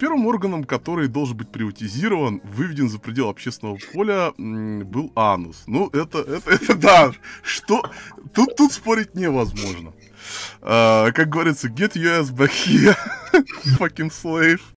Первым органом, который должен быть приватизирован, выведен за пределы общественного поля, был анус. Ну, это, это, это да, что... Тут, тут спорить невозможно. А, как говорится, get your ass back here, fucking slave.